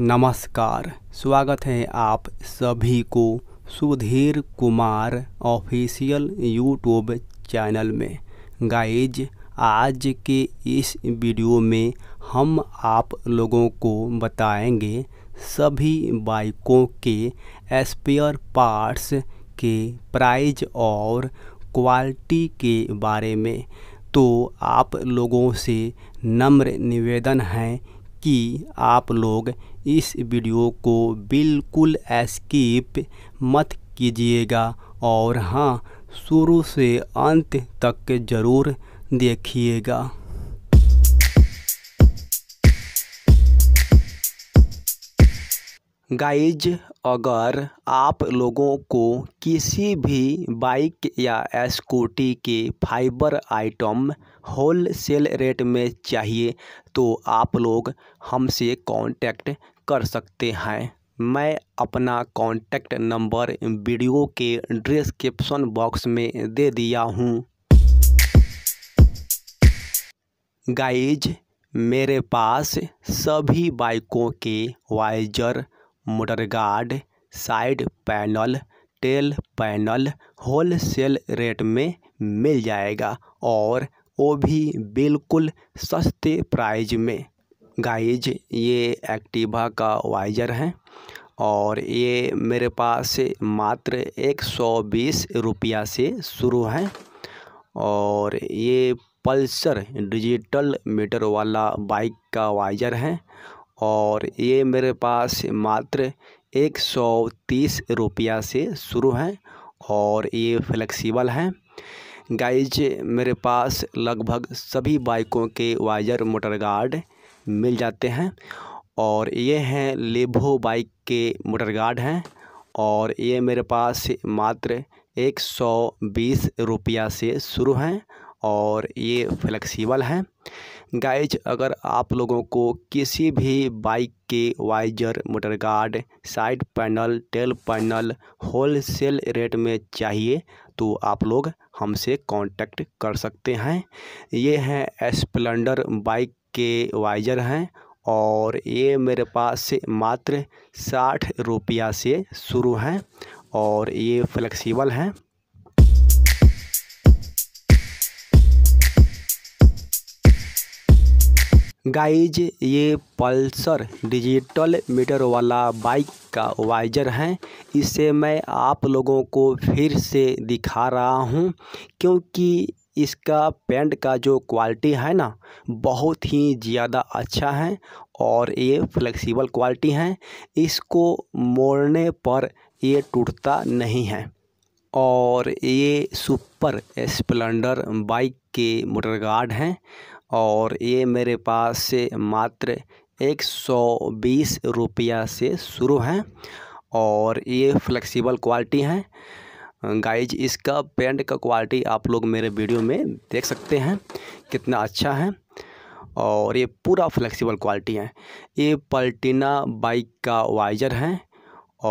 नमस्कार स्वागत है आप सभी को Sudhir Kumar official YouTube channel में गाइज आज के इस वीडियो में हम आप लोगों को बताएंगे सभी बाइकों के स्पेयर पार्ट्स के प्राइज और क्वालिटी के बारे में तो आप लोगों से नम्र निवेदन है कि आप लोग इस वीडियो को बिल्कुल स्किप मत कीजिएगा और हाँ शुरू से अंत तक ज़रूर देखिएगा गाइज अगर आप लोगों को किसी भी बाइक या स्कूटी के fibre item wholesale rate में चाहिए तो आप लोग हमसे कांटेक्ट कर सकते हैं मैं अपना कांटेक्ट नंबर वीडियो के डिस्क्रिप्शन बॉक्स में दे दिया हूँ गाइज मेरे पास सभी बाइकों के visor motor guard side panel tail panel wholesale rate में मिल जाएगा और वो भी बिल्कुल सस्ते प्राइज में गाइज ये एक्टिवा का वाइजर है और ये मेरे पास मात्र एक सौ बीस रुपया से शुरू है और ये पल्सर डिजिटल मीटर वाला बाइक का वाइजर है और ये मेरे पास मात्र एक सौ तीस रुपया से शुरू है और ये फ्लेक्सिबल है गाइज मेरे पास लगभग सभी बाइकों के वाइजर मोटर गार्ड मिल जाते हैं और ये हैं लेबो बाइक के मोटर गार्ड हैं और ये मेरे पास मात्र एक सौ बीस रुपया से शुरू हैं और ये फ्लेक्सिबल हैं गाइज अगर आप लोगों को किसी भी बाइक के visor motor guard side panel tail panel wholesale rate में चाहिए तो आप लोग हमसे कांटेक्ट कर सकते हैं ये हैं स्प्लेंडर बाइक के वाइजर हैं और ये मेरे पास से मात्र साठ रुपया से शुरू हैं और ये फ्लेक्सिबल हैं गाइज ये पल्सर डिजिटल मीटर वाला बाइक का वाइजर है इसे मैं आप लोगों को फिर से दिखा रहा हूँ क्योंकि इसका पेंट का जो क्वालिटी है ना बहुत ही ज़्यादा अच्छा है और ये फ्लेक्सिबल क्वालिटी है इसको मोड़ने पर ये टूटता नहीं है और ये सुपर स्प्लेंडर बाइक के मोटर गार्ड हैं और ये मेरे पास से मात्र एक सौ बीस रुपया से शुरू हैं और ये फ्लेक्सिबल क्वालिटी हैं गाइज इसका पेंट का क्वालिटी आप लोग मेरे वीडियो में देख सकते हैं कितना अच्छा है और ये पूरा फ्लेक्सिबल क्वालिटी है ये पल्टीना बाइक का वाइजर है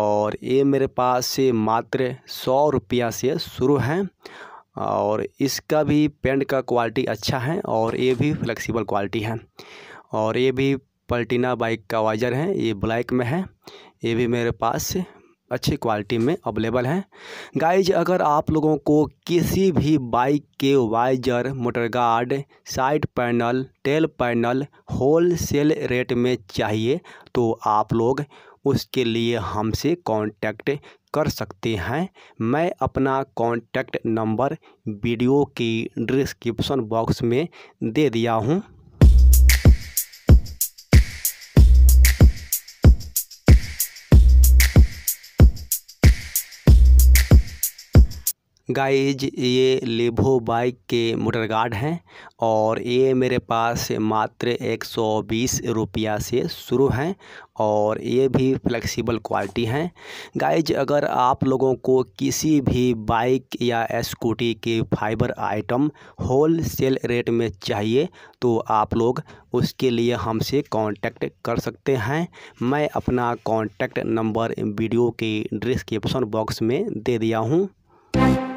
और ये मेरे पास से मात्र सौ रुपया से शुरू हैं और इसका भी पेंट का क्वालिटी अच्छा है और ये भी फ्लेक्सिबल क्वालिटी है और ये भी पल्टीना बाइक का वाइजर है ये ब्लैक में है ये भी मेरे पास अच्छी क्वालिटी में अवेलेबल हैं गाइज अगर आप लोगों को किसी भी बाइक के visor motor guard side panel tail panel wholesale rate में चाहिए तो आप लोग उसके लिए हमसे कांटेक्ट कर सकते हैं मैं अपना कांटेक्ट नंबर वीडियो की डिस्क्रिप्शन बॉक्स में दे दिया हूँ गाइज ये लेभो बाइक के मोटर गार्ड हैं और ये मेरे पास मात्र 120 रुपया से शुरू हैं और ये भी फ्लेक्सिबल क्वालिटी हैं गाइज अगर आप लोगों को किसी भी बाइक या स्कूटी के fibre item wholesale rate में चाहिए तो आप लोग उसके लिए हमसे कांटेक्ट कर सकते हैं मैं अपना कांटेक्ट नंबर वीडियो के डिस्क्रिप्शन बॉक्स में दे दिया हूँ